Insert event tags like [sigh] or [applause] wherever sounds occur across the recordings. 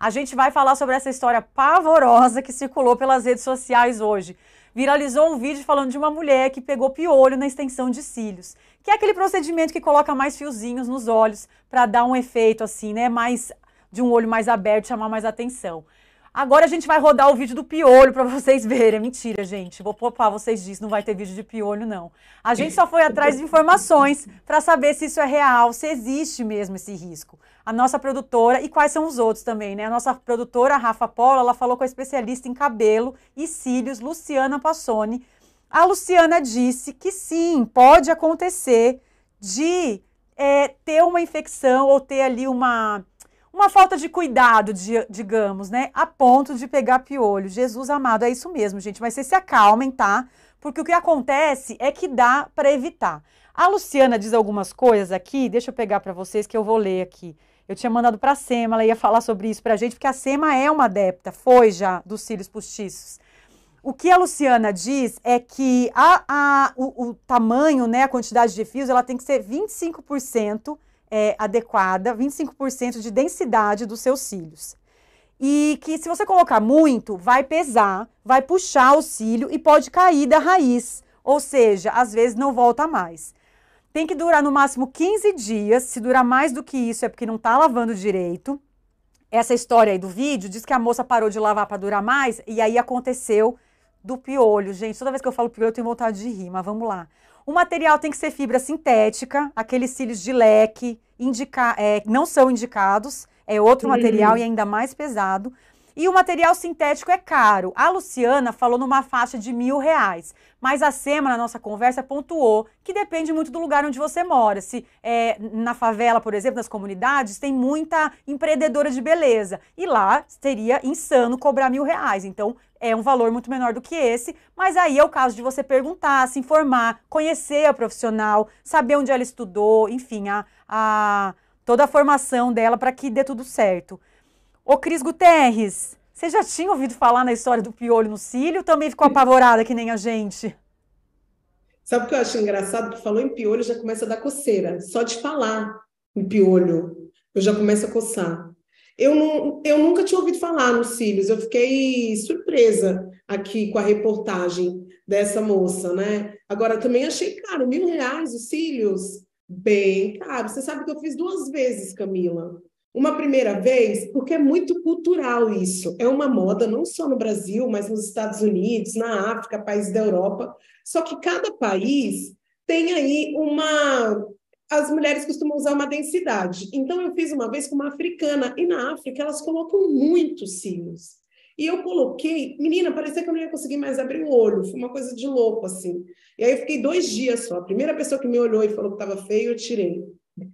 A gente vai falar sobre essa história pavorosa que circulou pelas redes sociais hoje. Viralizou um vídeo falando de uma mulher que pegou piolho na extensão de cílios, que é aquele procedimento que coloca mais fiozinhos nos olhos para dar um efeito assim, né, mais de um olho mais aberto, chamar mais atenção. Agora a gente vai rodar o vídeo do piolho para vocês verem. Mentira, gente. Vou poupar vocês disso, não vai ter vídeo de piolho não. A gente só foi atrás de informações para saber se isso é real, se existe mesmo esse risco. A nossa produtora e quais são os outros também, né? A nossa produtora Rafa Paula, ela falou com a especialista em cabelo e cílios, Luciana Passoni. A Luciana disse que sim, pode acontecer de é, ter uma infecção ou ter ali uma uma falta de cuidado, digamos, né? A ponto de pegar piolho. Jesus amado, é isso mesmo, gente. Mas vocês se acalmem, tá? Porque o que acontece é que dá para evitar. A Luciana diz algumas coisas aqui, deixa eu pegar para vocês que eu vou ler aqui. Eu tinha mandado para a Sema, ela ia falar sobre isso para a gente, porque a Sema é uma adepta, foi já, dos cílios postiços. O que a Luciana diz é que a, a, o, o tamanho, né, a quantidade de fios, ela tem que ser 25% é, adequada, 25% de densidade dos seus cílios. E que se você colocar muito, vai pesar, vai puxar o cílio e pode cair da raiz, ou seja, às vezes não volta mais. Tem que durar no máximo 15 dias, se durar mais do que isso é porque não está lavando direito. Essa história aí do vídeo diz que a moça parou de lavar para durar mais e aí aconteceu do piolho. Gente, toda vez que eu falo piolho eu tenho vontade de rir, mas vamos lá. O material tem que ser fibra sintética, aqueles cílios de leque indica, é, não são indicados, é outro uhum. material e ainda mais pesado. E o material sintético é caro. A Luciana falou numa faixa de mil reais, mas a Sema, na nossa conversa, pontuou que depende muito do lugar onde você mora. Se é, na favela, por exemplo, nas comunidades, tem muita empreendedora de beleza. E lá seria insano cobrar mil reais. Então, é um valor muito menor do que esse, mas aí é o caso de você perguntar, se informar, conhecer a profissional, saber onde ela estudou, enfim, a, a toda a formação dela para que dê tudo certo. Ô Cris Guterres, você já tinha ouvido falar na história do piolho no cílio? Também ficou apavorada que nem a gente? Sabe o que eu acho engraçado? Que falou em piolho já começa a dar coceira. Só de falar em piolho, eu já começo a coçar. Eu, não, eu nunca tinha ouvido falar nos cílios. Eu fiquei surpresa aqui com a reportagem dessa moça, né? Agora, também achei caro, mil reais os cílios. Bem caro. Você sabe que eu fiz duas vezes, Camila. Uma primeira vez, porque é muito cultural isso. É uma moda não só no Brasil, mas nos Estados Unidos, na África, países da Europa. Só que cada país tem aí uma. As mulheres costumam usar uma densidade. Então, eu fiz uma vez com uma africana, e na África elas colocam muitos cílios. E eu coloquei, menina, parecia que eu não ia conseguir mais abrir o olho, foi uma coisa de louco assim. E aí eu fiquei dois dias só. A primeira pessoa que me olhou e falou que estava feio, eu tirei.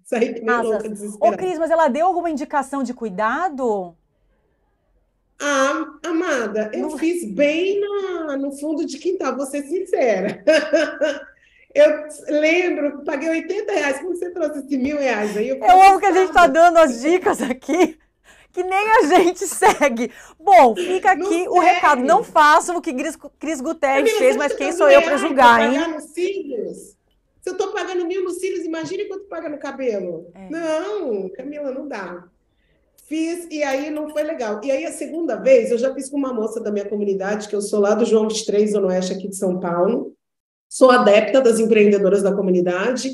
Saí [laughs] que nem louca, desesperada. Ô, Cris, mas ela deu alguma indicação de cuidado? Ah, amada, eu Não... fiz bem na, no fundo de quintal, vou ser sincera. [laughs] Eu lembro, paguei 80 reais, como você trouxe esse mil reais aí? Eu, amo que a gente está dando as dicas aqui que nem a gente segue. Bom, fica aqui não o segue. recado. Não façam o que Cris, Cris Guterres fez, mas tá quem sou eu para julgar, hein? Pagar nos se eu estou pagando mil nos cílios, imagine quanto paga no cabelo. É. Não, Camila, não dá. Fiz e aí não foi legal. E aí a segunda vez eu já fiz com uma moça da minha comunidade, que eu sou lá do João três Zona Oeste, aqui de São Paulo. Sou adepta das empreendedoras da comunidade.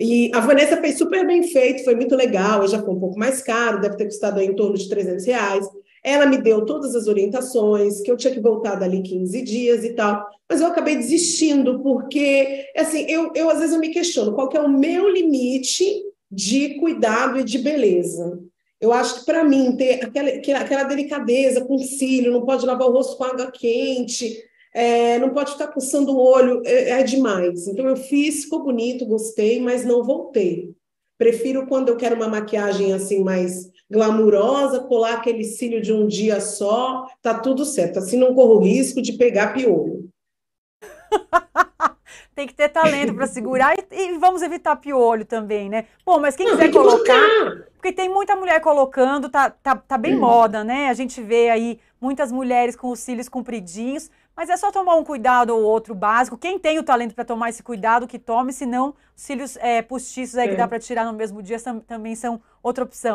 E a Vanessa fez super bem feito, foi muito legal. Eu já foi um pouco mais caro, deve ter custado em torno de 300 reais. Ela me deu todas as orientações, que eu tinha que voltar dali 15 dias e tal, mas eu acabei desistindo, porque, assim, eu, eu às vezes eu me questiono qual que é o meu limite de cuidado e de beleza. Eu acho que para mim ter aquela, aquela delicadeza com cílio, não pode lavar o rosto com água quente, é, não pode ficar coçando o olho, é, é, demais. Então eu fiz, ficou bonito, gostei, mas não voltei. Prefiro quando eu quero uma maquiagem assim mais glamurosa, colar aquele cílio de um dia só, tá tudo certo. Assim não corro risco de pegar piolho. [laughs] Tem que ter talento para segurar e, e, vamos evitar piolho também, né? Bom, mas quem não, quiser colocar, porque tem muita mulher colocando, tá, tá, tá bem hum. moda, né? A gente vê aí muitas mulheres com os cílios compridinhos, mas é só tomar um cuidado ou outro básico. Quem tem o talento para tomar esse cuidado, que tome, senão cílios é, postiços aí é. que dá é. para tirar no mesmo dia também são outra opção.